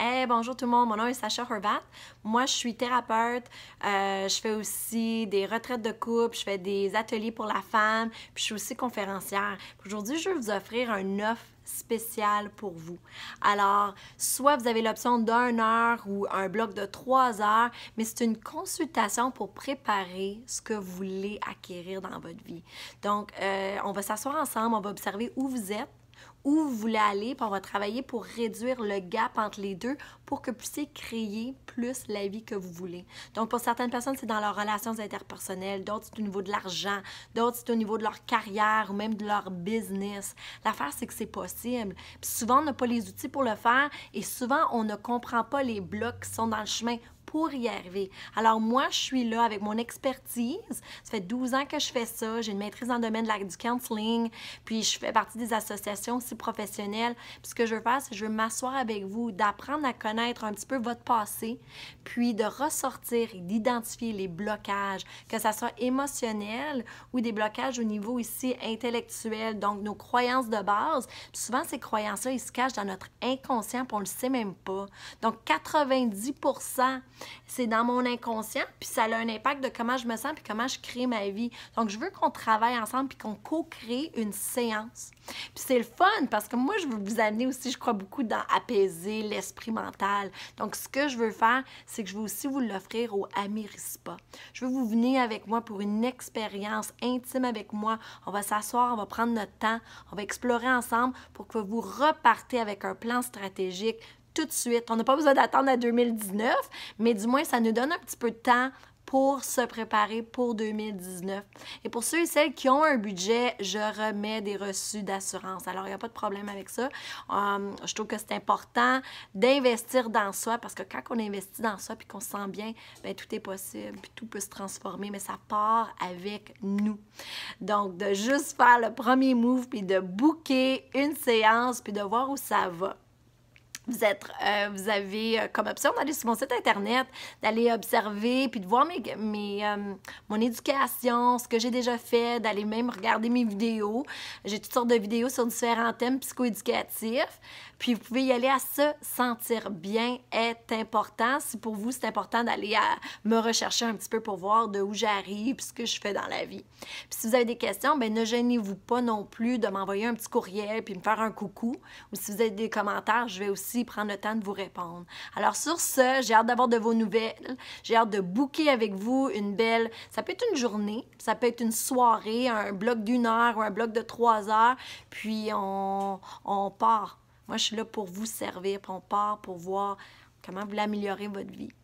Hey, bonjour tout le monde, mon nom est Sacha Horvat. Moi, je suis thérapeute. Euh, je fais aussi des retraites de couple, je fais des ateliers pour la femme, puis je suis aussi conférencière. Aujourd'hui, je vais vous offrir un offre spécial pour vous. Alors, soit vous avez l'option d'une heure ou un bloc de trois heures, mais c'est une consultation pour préparer ce que vous voulez acquérir dans votre vie. Donc, euh, on va s'asseoir ensemble, on va observer où vous êtes, où vous voulez aller, puis on va travailler pour réduire le gap entre les deux pour que vous puissiez créer plus la vie que vous voulez. Donc, pour certaines personnes, c'est dans leurs relations interpersonnelles, d'autres, c'est au niveau de l'argent, d'autres, c'est au niveau de leur carrière ou même de leur business. L'affaire, c'est que c'est possible. Puis souvent, on n'a pas les outils pour le faire et souvent, on ne comprend pas les blocs qui sont dans le chemin pour y arriver. Alors moi, je suis là avec mon expertise. Ça fait 12 ans que je fais ça. J'ai une maîtrise en domaine de l'art du counseling. Puis je fais partie des associations aussi professionnelles. Puis ce que je veux faire, c'est je veux m'asseoir avec vous, d'apprendre à connaître un petit peu votre passé, puis de ressortir et d'identifier les blocages, que ça soit émotionnel ou des blocages au niveau ici intellectuel, donc nos croyances de base. Puis souvent, ces croyances-là, ils se cachent dans notre inconscient, puis on le sait même pas. Donc 90 c'est dans mon inconscient, puis ça a un impact de comment je me sens, puis comment je crée ma vie. Donc, je veux qu'on travaille ensemble, puis qu'on co-crée une séance. Puis c'est le fun, parce que moi, je veux vous amener aussi, je crois beaucoup dans apaiser l'esprit mental. Donc, ce que je veux faire, c'est que je veux aussi vous l'offrir au Amirispa. Je veux vous venir avec moi pour une expérience intime avec moi. On va s'asseoir, on va prendre notre temps, on va explorer ensemble pour que vous repartez avec un plan stratégique suite. On n'a pas besoin d'attendre à 2019, mais du moins, ça nous donne un petit peu de temps pour se préparer pour 2019. Et pour ceux et celles qui ont un budget, je remets des reçus d'assurance. Alors, il n'y a pas de problème avec ça. Hum, je trouve que c'est important d'investir dans soi parce que quand on investit dans soi puis qu'on se sent bien, bien, tout est possible, puis tout peut se transformer, mais ça part avec nous. Donc, de juste faire le premier move puis de booker une séance puis de voir où ça va. Vous, êtes, euh, vous avez euh, comme option d'aller sur mon site internet, d'aller observer, puis de voir mes, mes euh, mon éducation, ce que j'ai déjà fait, d'aller même regarder mes vidéos. J'ai toutes sortes de vidéos sur différents thèmes psychoéducatifs. Puis vous pouvez y aller à se sentir bien est important. Si pour vous c'est important d'aller me rechercher un petit peu pour voir de où j'arrive, puis ce que je fais dans la vie. Puis si vous avez des questions, ben ne gênez-vous pas non plus de m'envoyer un petit courriel puis me faire un coucou. Ou si vous avez des commentaires, je vais aussi prendre le temps de vous répondre. Alors sur ce, j'ai hâte d'avoir de vos nouvelles. J'ai hâte de booker avec vous une belle... Ça peut être une journée, ça peut être une soirée, un bloc d'une heure ou un bloc de trois heures. Puis on, on part. Moi, je suis là pour vous servir, puis on part pour voir comment vous l'améliorer votre vie.